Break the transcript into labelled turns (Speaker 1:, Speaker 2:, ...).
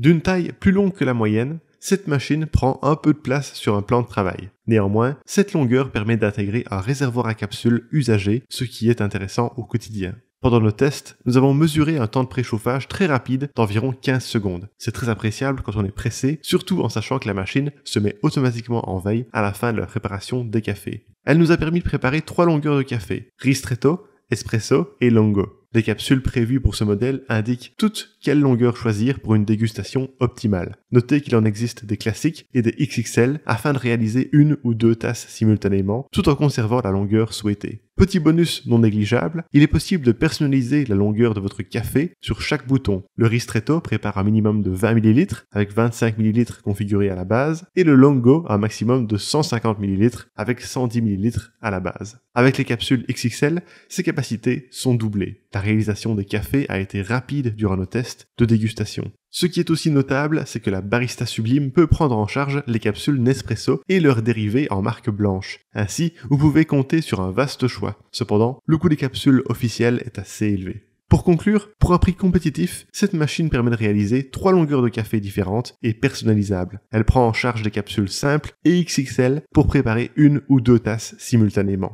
Speaker 1: D'une taille plus longue que la moyenne, cette machine prend un peu de place sur un plan de travail. Néanmoins, cette longueur permet d'intégrer un réservoir à capsules usagé, ce qui est intéressant au quotidien. Pendant nos tests, nous avons mesuré un temps de préchauffage très rapide d'environ 15 secondes. C'est très appréciable quand on est pressé, surtout en sachant que la machine se met automatiquement en veille à la fin de la préparation des cafés. Elle nous a permis de préparer trois longueurs de café, ristretto, espresso et longo. Les capsules prévues pour ce modèle indiquent toutes quelle longueur choisir pour une dégustation optimale. Notez qu'il en existe des classiques et des XXL afin de réaliser une ou deux tasses simultanément tout en conservant la longueur souhaitée. Petit bonus non négligeable, il est possible de personnaliser la longueur de votre café sur chaque bouton. Le Ristretto prépare un minimum de 20 ml avec 25 ml configurés à la base et le Longo un maximum de 150 ml avec 110 ml à la base. Avec les capsules XXL, ces capacités sont doublées. La réalisation des cafés a été rapide durant nos tests de dégustation. Ce qui est aussi notable, c'est que la Barista Sublime peut prendre en charge les capsules Nespresso et leurs dérivés en marque blanche. Ainsi, vous pouvez compter sur un vaste choix. Cependant, le coût des capsules officielles est assez élevé. Pour conclure, pour un prix compétitif, cette machine permet de réaliser trois longueurs de café différentes et personnalisables. Elle prend en charge des capsules simples et XXL pour préparer une ou deux tasses simultanément.